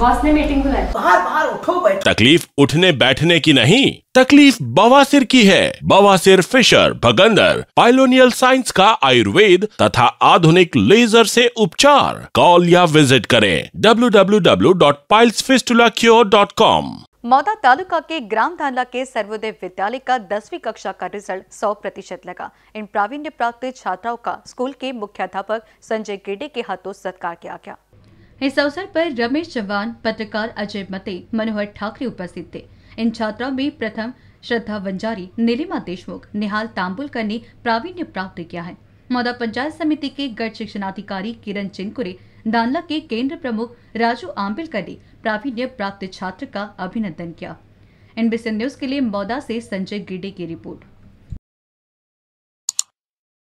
boss ने meeting बुलाई बाहर बाहर उठो बैठ तकलीफ उठने बैठने की नहीं तकलीफ बवासीर की है बवासीर फिशर भगंदर पाइलोनियल साइंस का आयुर्वेद तथा आधुनिक लेजर से उपचार कॉल या विजिट करें www.pilesfistulacure.com मौदा तालुका के ग्राम धानला के सर्वोदय विद्यालय का दसवीं कक्षा का रिजल्ट 100 प्रतिशत लगा इन प्रावीण्य प्राप्त छात्राओं का स्कूल के मुख्याध्यापक संजय गिरडे के हाथों सत्कार किया गया इस अवसर पर रमेश चौहान पत्रकार अजय मते मनोहर ठाकरे उपस्थित थे इन छात्राओं में प्रथम श्रद्धा वंजारी नीलिमा देशमुख निहाल तांबुलकर ने प्रावीण्य प्राप्त किया है मौदा पंचायत समिति के गढ़ शिक्षणाधिकारी किरण चिंकुरे दानला के केंद्र प्रमुख राजू आम्बिलकर ने प्रावीण्य प्राप्त छात्र का अभिनंदन किया एनबीसी न्यूज के लिए मौदा से संजय गिडे की रिपोर्ट